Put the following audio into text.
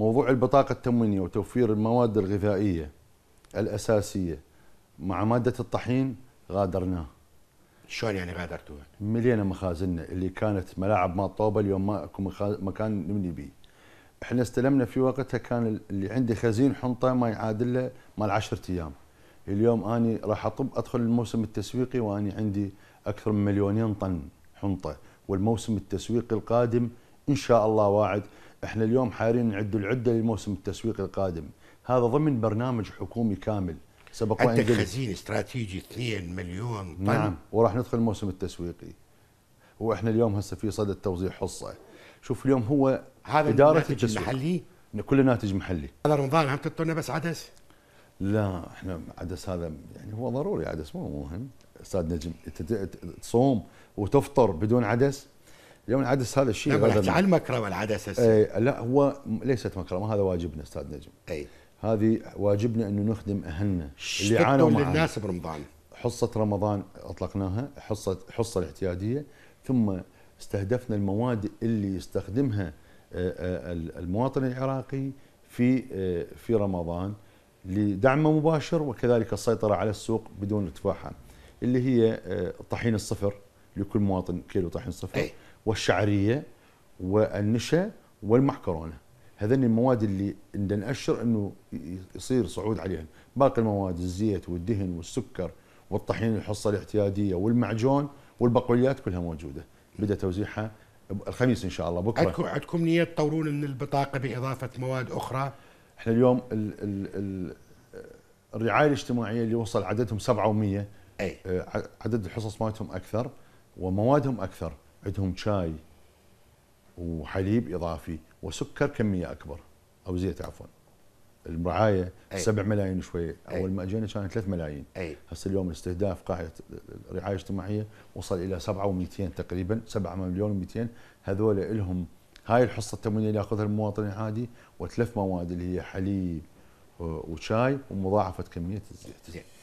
موضوع البطاقة التموينية وتوفير المواد الغذائية الأساسية مع مادة الطحين غادرناه شلون يعني غادرتوه؟ ملينا مخازننا اللي كانت ملاعب مال طوبة اليوم ما اكو مكان نبني به احنا استلمنا في وقتها كان اللي عندي خزين حنطة ما يعادل له مال 10 أيام اليوم أني راح أطب أدخل الموسم التسويقي وأني عندي أكثر من مليونين طن حنطة والموسم التسويقي القادم إن شاء الله واعد احنا اليوم حايرين نعد العده للموسم التسويق القادم هذا ضمن برنامج حكومي كامل سبق عندك خزين استراتيجي 2 مليون طن نعم وراح ندخل الموسم التسويقي واحنا اليوم هسه في صدد توزيع حصه شوف اليوم هو هذا اداره التسويق محلي كله ناتج محلي هذا رمضان هم تطلنا بس عدس لا احنا عدس هذا يعني هو ضروري عدس مو مهم استاذ نجم تصوم وتفطر بدون عدس اليوم العدس هذا الشيء هذا على المكرمه العدس هسه إيه، لا هو ليست مكرمه هذا واجبنا استاذ نجم اي هذه واجبنا انه نخدم اهلنا اللي عانوا معنا للناس برمضان حصه رمضان اطلقناها حصه حصه الاحتياديه ثم استهدفنا المواد اللي يستخدمها آه، آه، المواطن العراقي في آه، في رمضان لدعمه مباشر وكذلك السيطره على السوق بدون تفاحه اللي هي طحين الصفر لكل مواطن كيلو طحين صفر أي. والشعريه والنشا والمحكرونه هذين المواد اللي نأشر انه يصير صعود عليهم باقي المواد الزيت والدهن والسكر والطحين الحصه الاعتياديه والمعجون والبقوليات كلها موجوده بدا توزيعها الخميس ان شاء الله بكره عندكم عندكم نيه تطورون من البطاقه باضافه مواد اخرى؟ احنا اليوم الـ الـ الـ الرعايه الاجتماعيه اللي وصل عددهم 700 اي آه، عدد الحصص مالتهم اكثر وموادهم اكثر عندهم شاي وحليب اضافي وسكر كميه اكبر او زيت عفوا المرعايه 7 ملايين شوي اول ما اجينا كانت 3 ملايين هسه اليوم استهداف قاعده الرعايه الاجتماعيه وصل الى 7 و200 تقريبا 7 مليون و200 هذول لهم هاي الحصه التموينيه اللي ياخذها المواطن العادي وثلاث مواد اللي هي حليب آه، وشاي ومضاعفه كميه الزيت. زين.